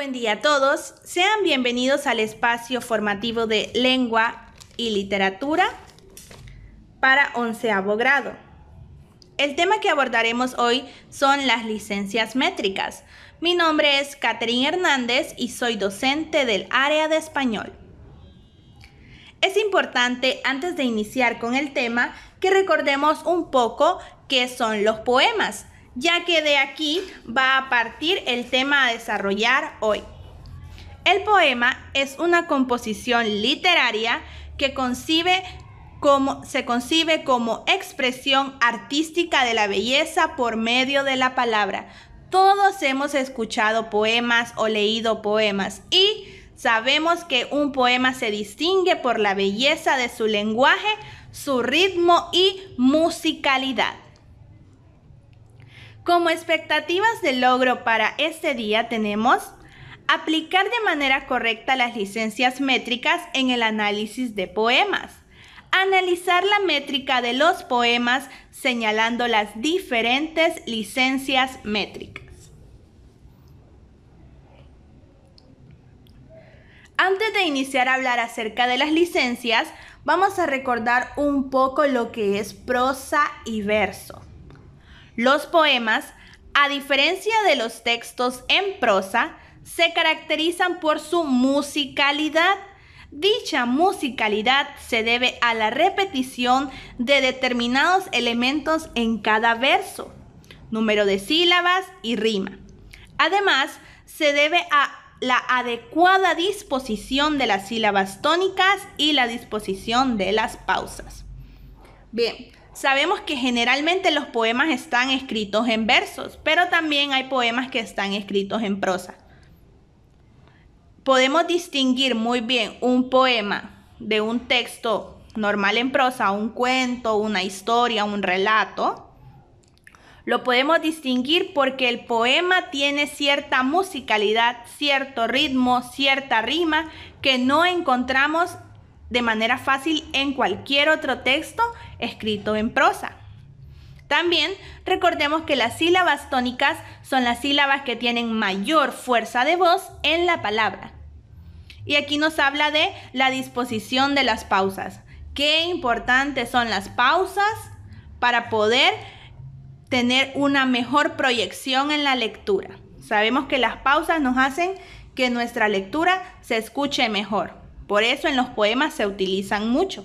Buen día a todos. Sean bienvenidos al espacio formativo de lengua y literatura para onceavo grado. El tema que abordaremos hoy son las licencias métricas. Mi nombre es Catherine Hernández y soy docente del área de español. Es importante, antes de iniciar con el tema, que recordemos un poco qué son los poemas ya que de aquí va a partir el tema a desarrollar hoy. El poema es una composición literaria que se concibe como expresión artística de la belleza por medio de la palabra. Todos hemos escuchado poemas o leído poemas y sabemos que un poema se distingue por la belleza de su lenguaje, su ritmo y musicalidad. Como expectativas de logro para este día tenemos aplicar de manera correcta las licencias métricas en el análisis de poemas, analizar la métrica de los poemas señalando las diferentes licencias métricas. Antes de iniciar a hablar acerca de las licencias, vamos a recordar un poco lo que es prosa y verso. Los poemas, a diferencia de los textos en prosa, se caracterizan por su musicalidad. Dicha musicalidad se debe a la repetición de determinados elementos en cada verso, número de sílabas y rima. Además, se debe a la adecuada disposición de las sílabas tónicas y la disposición de las pausas. Bien, sabemos que generalmente los poemas están escritos en versos, pero también hay poemas que están escritos en prosa. Podemos distinguir muy bien un poema de un texto normal en prosa, un cuento, una historia, un relato. Lo podemos distinguir porque el poema tiene cierta musicalidad, cierto ritmo, cierta rima que no encontramos de manera fácil en cualquier otro texto escrito en prosa. También recordemos que las sílabas tónicas son las sílabas que tienen mayor fuerza de voz en la palabra. Y aquí nos habla de la disposición de las pausas. Qué importantes son las pausas para poder tener una mejor proyección en la lectura. Sabemos que las pausas nos hacen que nuestra lectura se escuche mejor. Por eso en los poemas se utilizan mucho.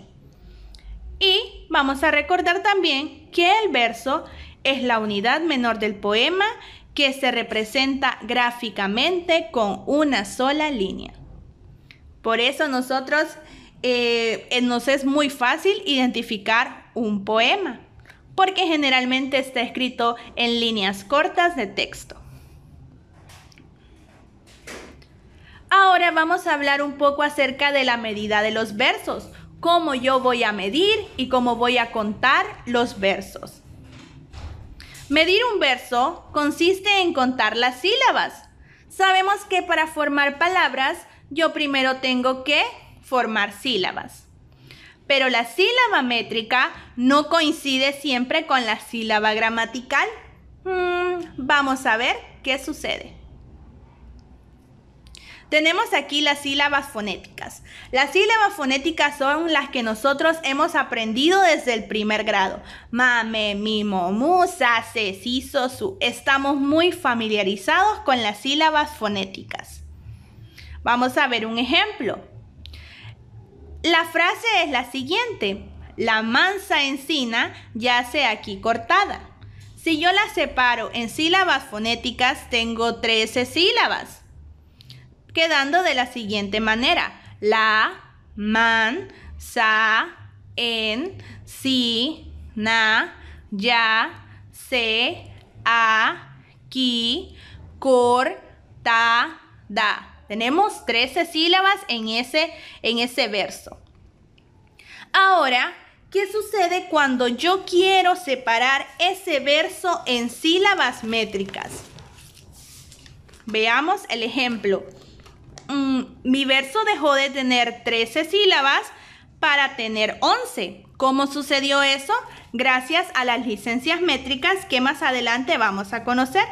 Y Vamos a recordar también que el verso es la unidad menor del poema que se representa gráficamente con una sola línea. Por eso nosotros eh, eh, nos es muy fácil identificar un poema, porque generalmente está escrito en líneas cortas de texto. Ahora vamos a hablar un poco acerca de la medida de los versos cómo yo voy a medir y cómo voy a contar los versos. Medir un verso consiste en contar las sílabas. Sabemos que para formar palabras yo primero tengo que formar sílabas. Pero la sílaba métrica no coincide siempre con la sílaba gramatical. Hmm, vamos a ver qué sucede. Tenemos aquí las sílabas fonéticas. Las sílabas fonéticas son las que nosotros hemos aprendido desde el primer grado. Mame, mimo, musa, se, si, su. Estamos muy familiarizados con las sílabas fonéticas. Vamos a ver un ejemplo. La frase es la siguiente. La mansa encina yace aquí cortada. Si yo la separo en sílabas fonéticas, tengo 13 sílabas quedando de la siguiente manera. La, man, sa, en, si, na, ya, se, a, ki, cor, ta, da. Tenemos 13 sílabas en ese, en ese verso. Ahora, ¿qué sucede cuando yo quiero separar ese verso en sílabas métricas? Veamos el ejemplo. Mm, mi verso dejó de tener 13 sílabas para tener 11. ¿Cómo sucedió eso? Gracias a las licencias métricas que más adelante vamos a conocer.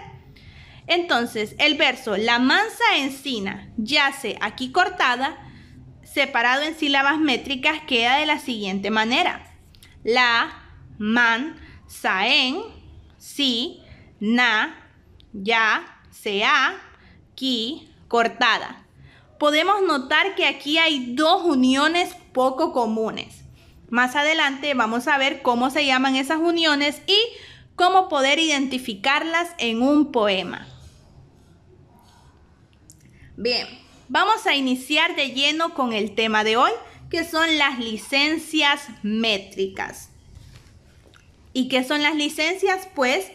Entonces, el verso La mansa encina yace aquí cortada, separado en sílabas métricas, queda de la siguiente manera. La, man, saen, si, na, ya, sea, qui, cortada podemos notar que aquí hay dos uniones poco comunes. Más adelante vamos a ver cómo se llaman esas uniones y cómo poder identificarlas en un poema. Bien, vamos a iniciar de lleno con el tema de hoy, que son las licencias métricas. ¿Y qué son las licencias? Pues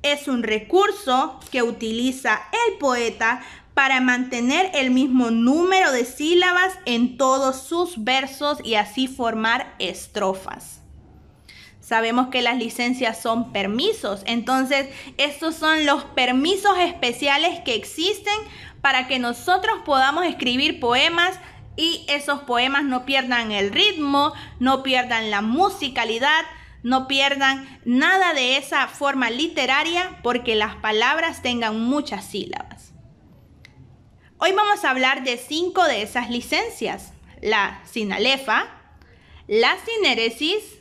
es un recurso que utiliza el poeta para mantener el mismo número de sílabas en todos sus versos y así formar estrofas. Sabemos que las licencias son permisos, entonces estos son los permisos especiales que existen para que nosotros podamos escribir poemas y esos poemas no pierdan el ritmo, no pierdan la musicalidad, no pierdan nada de esa forma literaria porque las palabras tengan muchas sílabas. Hoy vamos a hablar de cinco de esas licencias. La sinalefa, la sinéresis,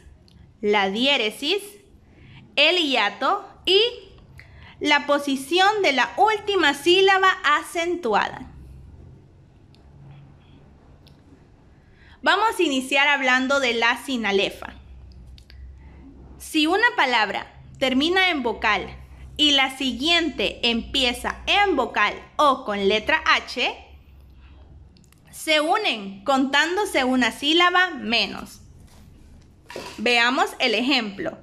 la diéresis, el hiato y la posición de la última sílaba acentuada. Vamos a iniciar hablando de la sinalefa. Si una palabra termina en vocal y la siguiente empieza en vocal o con letra H, se unen contándose una sílaba menos. Veamos el ejemplo.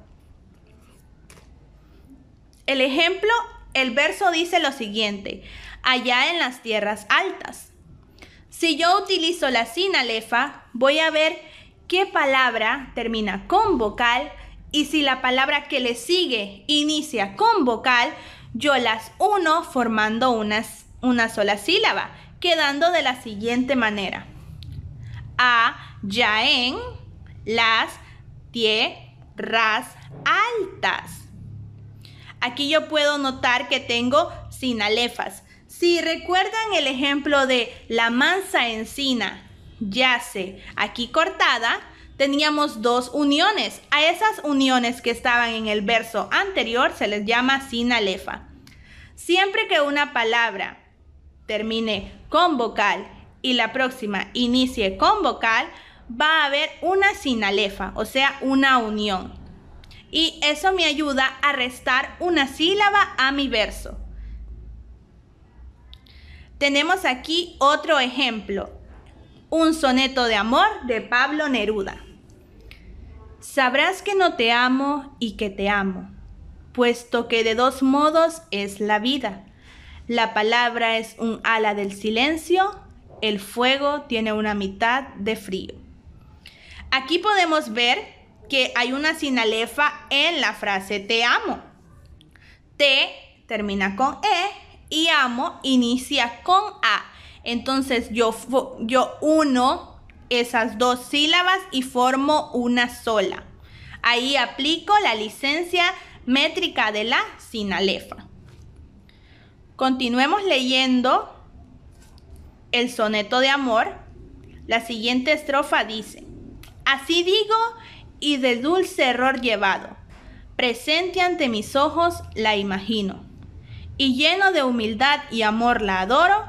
El ejemplo, el verso dice lo siguiente, allá en las tierras altas. Si yo utilizo la sinalefa, voy a ver qué palabra termina con vocal y si la palabra que le sigue inicia con vocal, yo las uno formando unas, una sola sílaba, quedando de la siguiente manera. A, ya en las, ras altas. Aquí yo puedo notar que tengo sinalefas. Si recuerdan el ejemplo de la mansa encina, yace aquí cortada, teníamos dos uniones. A esas uniones que estaban en el verso anterior se les llama sinalefa. Siempre que una palabra termine con vocal y la próxima inicie con vocal, va a haber una sinalefa, o sea, una unión. Y eso me ayuda a restar una sílaba a mi verso. Tenemos aquí otro ejemplo, un soneto de amor de Pablo Neruda. Sabrás que no te amo y que te amo, puesto que de dos modos es la vida. La palabra es un ala del silencio, el fuego tiene una mitad de frío. Aquí podemos ver que hay una sinalefa en la frase te amo. Te termina con e y amo inicia con a. Entonces yo, yo uno esas dos sílabas y formo una sola. Ahí aplico la licencia métrica de la sinalefa. Continuemos leyendo el soneto de amor. La siguiente estrofa dice, así digo y de dulce error llevado, presente ante mis ojos la imagino, y lleno de humildad y amor la adoro,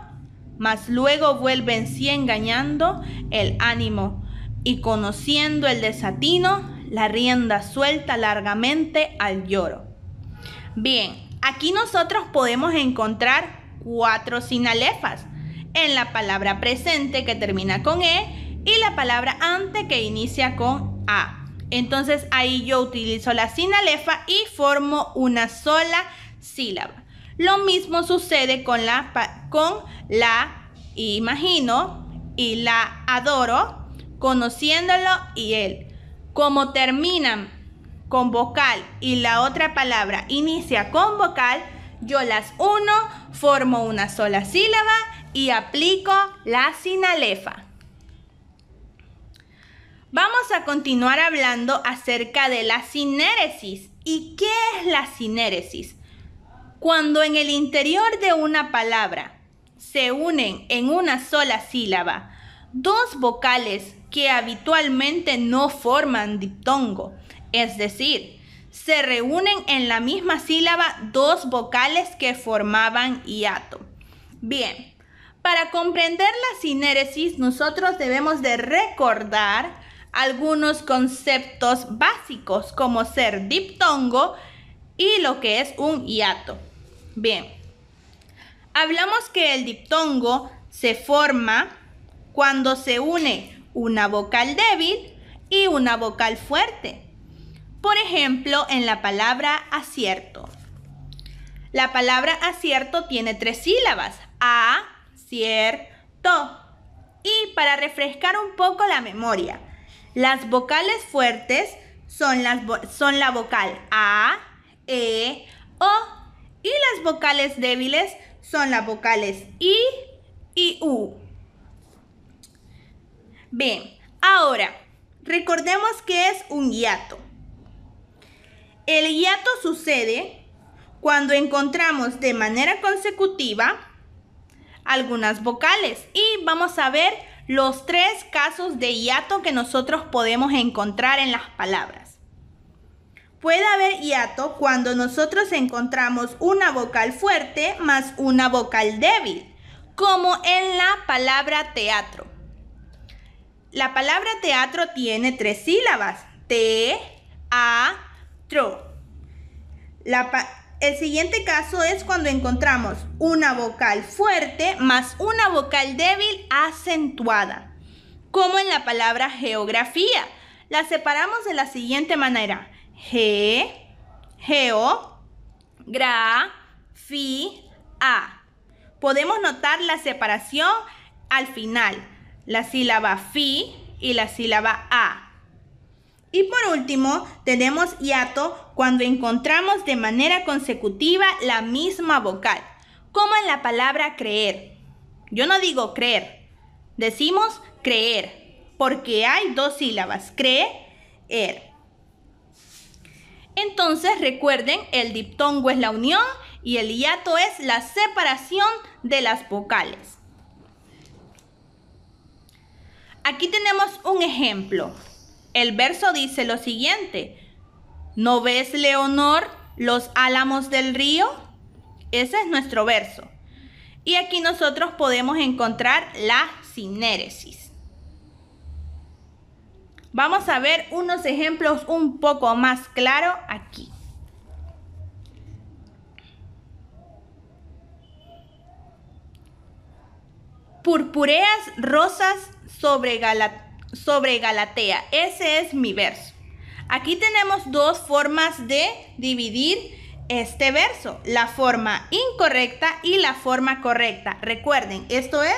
mas luego vuelven si engañando el ánimo y conociendo el desatino, la rienda suelta largamente al lloro. Bien, aquí nosotros podemos encontrar cuatro sinalefas en la palabra presente que termina con E y la palabra ante que inicia con A. Entonces ahí yo utilizo la sinalefa y formo una sola sílaba. Lo mismo sucede con la, con la imagino y la adoro, conociéndolo y él. Como terminan con vocal y la otra palabra inicia con vocal, yo las uno, formo una sola sílaba y aplico la sinalefa. Vamos a continuar hablando acerca de la sinéresis. ¿Y qué es la sinéresis? Cuando en el interior de una palabra se unen en una sola sílaba dos vocales que habitualmente no forman diptongo, es decir, se reúnen en la misma sílaba dos vocales que formaban hiato. Bien, para comprender la sinéresis nosotros debemos de recordar algunos conceptos básicos como ser diptongo y lo que es un hiato. Bien, hablamos que el diptongo se forma cuando se une una vocal débil y una vocal fuerte. Por ejemplo, en la palabra acierto. La palabra acierto tiene tres sílabas. A, cierto. Y para refrescar un poco la memoria, las vocales fuertes son, las son la vocal A, E, O y las vocales débiles son las vocales I y U. Bien, ahora, recordemos que es un hiato. El hiato sucede cuando encontramos de manera consecutiva algunas vocales y vamos a ver los tres casos de hiato que nosotros podemos encontrar en las palabras. Puede haber hiato cuando nosotros encontramos una vocal fuerte más una vocal débil, como en la palabra teatro. La palabra teatro tiene tres sílabas, te, a, tro. el siguiente caso es cuando encontramos una vocal fuerte más una vocal débil acentuada, como en la palabra geografía. La separamos de la siguiente manera. G, geo, gra, fi, a. Podemos notar la separación al final, la sílaba fi y la sílaba a. Y por último, tenemos hiato cuando encontramos de manera consecutiva la misma vocal, como en la palabra creer. Yo no digo creer, decimos creer, porque hay dos sílabas, creer. Entonces recuerden, el diptongo es la unión y el hiato es la separación de las vocales. Aquí tenemos un ejemplo. El verso dice lo siguiente. ¿No ves, Leonor, los álamos del río? Ese es nuestro verso. Y aquí nosotros podemos encontrar la sinéresis. Vamos a ver unos ejemplos un poco más claro aquí. Purpureas rosas sobre, sobre Galatea. Ese es mi verso. Aquí tenemos dos formas de dividir este verso, la forma incorrecta y la forma correcta. Recuerden, esto es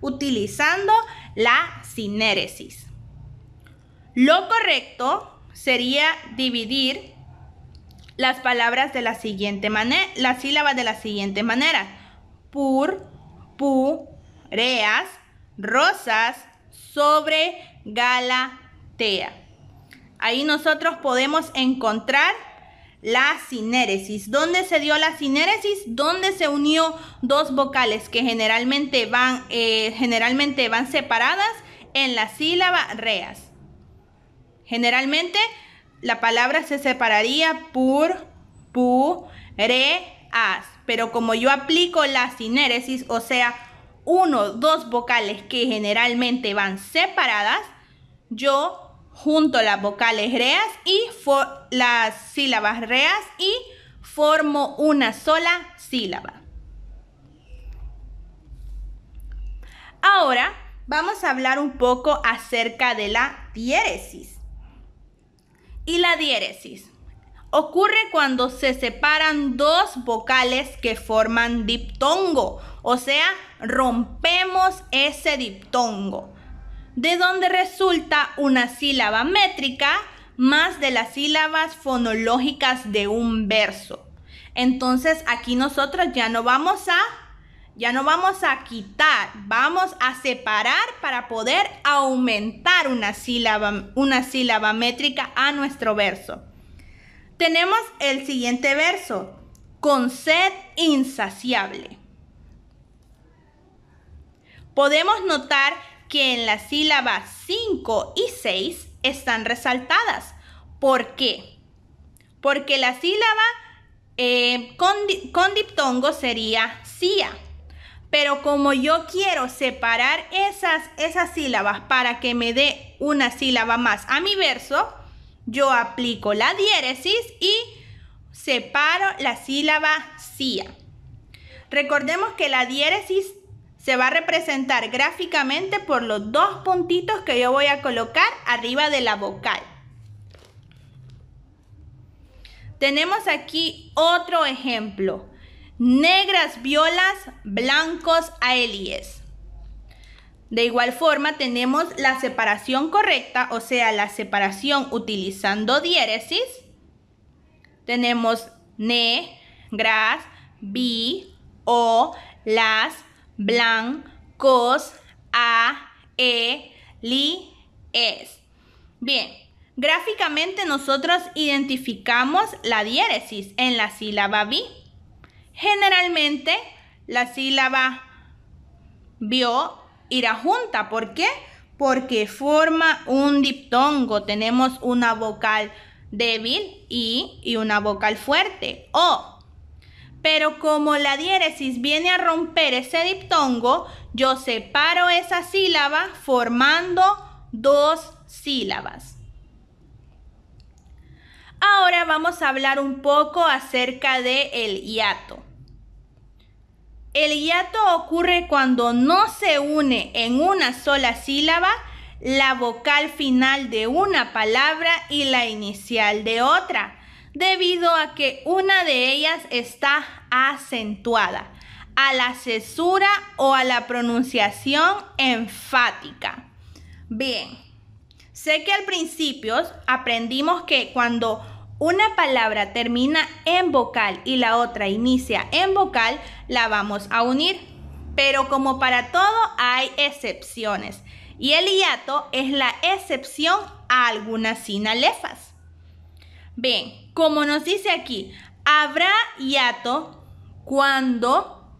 utilizando la sinéresis. Lo correcto sería dividir las palabras de la siguiente manera, las sílabas de la siguiente manera. Pur, pu, reas, rosas, sobre, galatea. Ahí nosotros podemos encontrar la sinéresis. ¿Dónde se dio la sinéresis? Dónde se unió dos vocales que generalmente van, eh, generalmente van separadas en la sílaba reas. Generalmente la palabra se separaría por, pu, re, as. Pero como yo aplico la sinéresis, o sea, uno, dos vocales que generalmente van separadas, yo junto las vocales reas y las sílabas reas y formo una sola sílaba. Ahora vamos a hablar un poco acerca de la diéresis y la diéresis. Ocurre cuando se separan dos vocales que forman diptongo, o sea, rompemos ese diptongo, de donde resulta una sílaba métrica más de las sílabas fonológicas de un verso. Entonces aquí nosotros ya no vamos a ya no vamos a quitar, vamos a separar para poder aumentar una sílaba, una sílaba métrica a nuestro verso. Tenemos el siguiente verso, con sed insaciable. Podemos notar que en las sílabas 5 y 6 están resaltadas. ¿Por qué? Porque la sílaba eh, con, diptongo sería sia pero como yo quiero separar esas, esas sílabas para que me dé una sílaba más a mi verso, yo aplico la diéresis y separo la sílaba cia. Recordemos que la diéresis se va a representar gráficamente por los dos puntitos que yo voy a colocar arriba de la vocal. Tenemos aquí otro ejemplo negras violas, blancos aelies. De igual forma tenemos la separación correcta, o sea, la separación utilizando diéresis. Tenemos ne, gras, bi, o, las, blancos, a, e, li, es. Bien, gráficamente nosotros identificamos la diéresis en la sílaba bi. Generalmente la sílaba bio irá junta. ¿Por qué? Porque forma un diptongo. Tenemos una vocal débil y, y una vocal fuerte. O. Pero como la diéresis viene a romper ese diptongo, yo separo esa sílaba formando dos sílabas. Ahora vamos a hablar un poco acerca del hiato. El hiato ocurre cuando no se une en una sola sílaba la vocal final de una palabra y la inicial de otra, debido a que una de ellas está acentuada a la cesura o a la pronunciación enfática. Bien, sé que al principio aprendimos que cuando una palabra termina en vocal y la otra inicia en vocal, la vamos a unir. Pero como para todo hay excepciones y el hiato es la excepción a algunas sinalefas. Bien, como nos dice aquí, habrá hiato cuando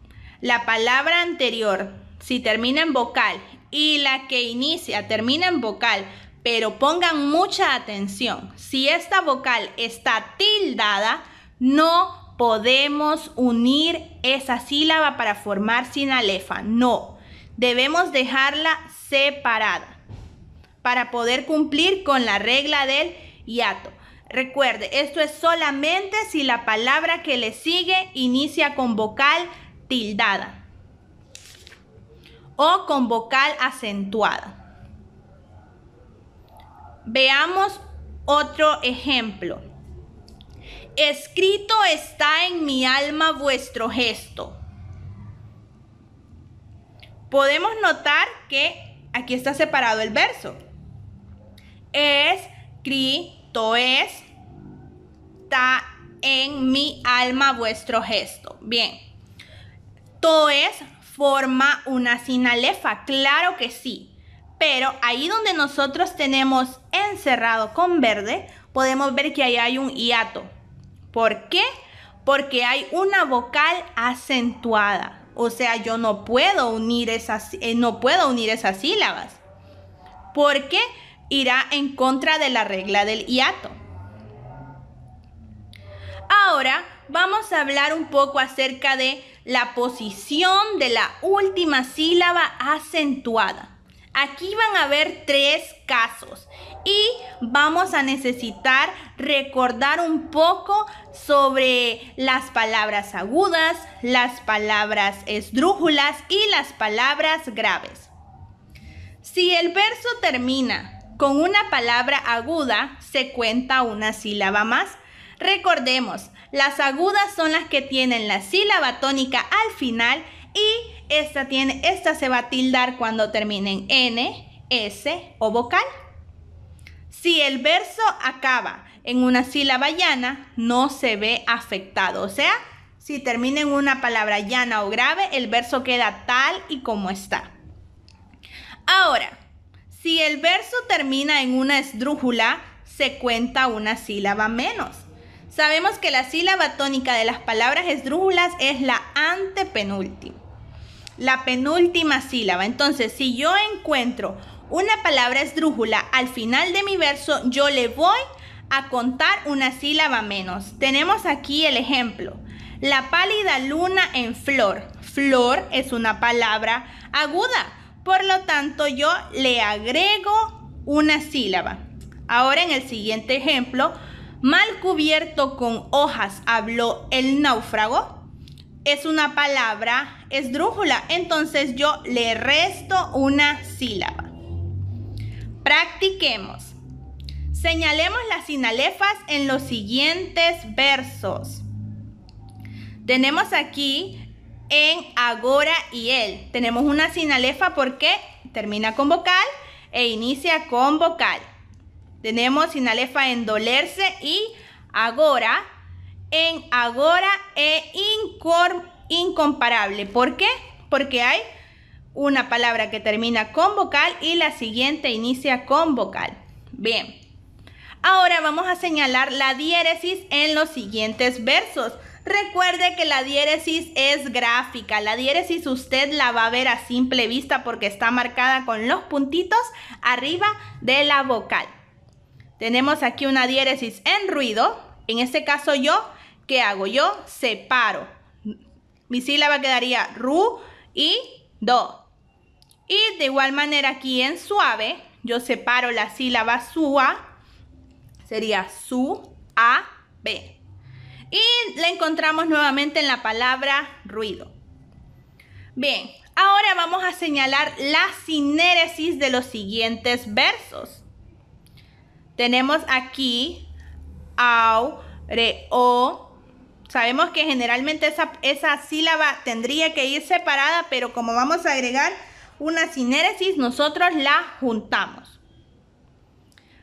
la palabra anterior, si termina en vocal, y la que inicia termina en vocal, pero pongan mucha atención. Si esta vocal está tildada, no podemos unir esa sílaba para formar sinalefa. No, debemos dejarla separada para poder cumplir con la regla del hiato. Recuerde, esto es solamente si la palabra que le sigue inicia con vocal tildada o con vocal acentuada. Veamos otro ejemplo. Escrito está en mi alma vuestro gesto. Podemos notar que aquí está separado el verso. Escrito está en mi alma vuestro gesto. Bien. Toes forma una sinalefa, claro que sí. Pero ahí donde nosotros tenemos encerrado con verde, podemos ver que ahí hay un hiato. ¿Por qué? Porque hay una vocal acentuada. O sea, yo no puedo unir esas, eh, no puedo unir esas sílabas. Porque irá en contra de la regla del hiato. Ahora vamos a hablar un poco acerca de la posición de la última sílaba acentuada. Aquí van a ver tres casos y vamos a necesitar recordar un poco sobre las palabras agudas, las palabras esdrújulas y las palabras graves. Si el verso termina con una palabra aguda, se cuenta una sílaba más. Recordemos, las agudas son las que tienen la sílaba tónica al final y esta, tiene, se va a tildar cuando termine en N, S o vocal. Si el verso acaba en una sílaba llana, no se ve afectado. O sea, si termina en una palabra llana o grave, el verso queda tal y como está. Ahora, si el verso termina en una esdrújula, se cuenta una sílaba menos. Sabemos que la sílaba tónica de las palabras esdrújulas es la antepenúltima la penúltima sílaba. Entonces, si yo encuentro una palabra esdrújula al final de mi verso, yo le voy a contar una sílaba menos. Tenemos aquí el ejemplo. La pálida luna en flor. Flor es una palabra aguda. Por lo tanto, yo le agrego una sílaba. Ahora en el siguiente ejemplo, mal cubierto con hojas habló el náufrago. Es una palabra esdrújula. Entonces yo le resto una sílaba. Practiquemos. Señalemos las sinalefas en los siguientes versos. Tenemos aquí en agora y él. Tenemos una sinalefa porque termina con vocal e inicia con vocal. Tenemos sinalefa en dolerse y agora, en agora e incorporar incomparable. ¿Por qué? Porque hay una palabra que termina con vocal y la siguiente inicia con vocal. Bien. Ahora vamos a señalar la diéresis en los siguientes versos. Recuerde que la diéresis es gráfica. La diéresis usted la va a ver a simple vista porque está marcada con los puntitos arriba de la vocal. Tenemos aquí una diéresis en ruido. En este caso yo, ¿qué hago? Yo separo mi sílaba quedaría ru y do. Y de igual manera aquí en suave, yo separo la sílaba sua, sería su, a, b. Y la encontramos nuevamente en la palabra ruido. Bien, ahora vamos a señalar la sinéresis de los siguientes versos. Tenemos aquí au, re, o, Sabemos que generalmente esa, sílaba tendría que ir separada, pero como vamos a agregar una sinéresis, nosotros la juntamos.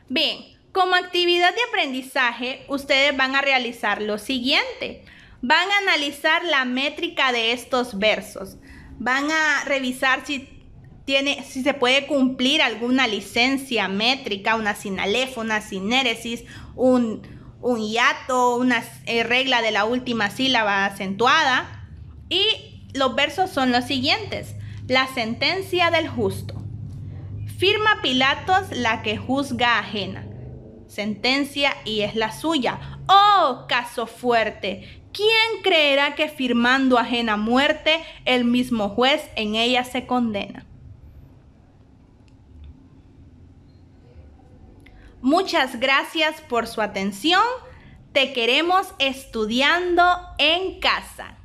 Bien, como actividad de aprendizaje, ustedes van a realizar lo siguiente. Van a analizar la métrica de estos versos. Van a revisar si, tiene, si se puede cumplir alguna licencia métrica, una sinalefa, una sinéresis, un un hiato, una eh, regla de la última sílaba acentuada. Y los versos son los siguientes. La sentencia del justo. Firma Pilatos la que juzga ajena. Sentencia y es la suya. Oh, caso fuerte. ¿Quién creerá que firmando ajena muerte, el mismo juez en ella se condena? Muchas gracias por su atención. Te queremos estudiando en casa.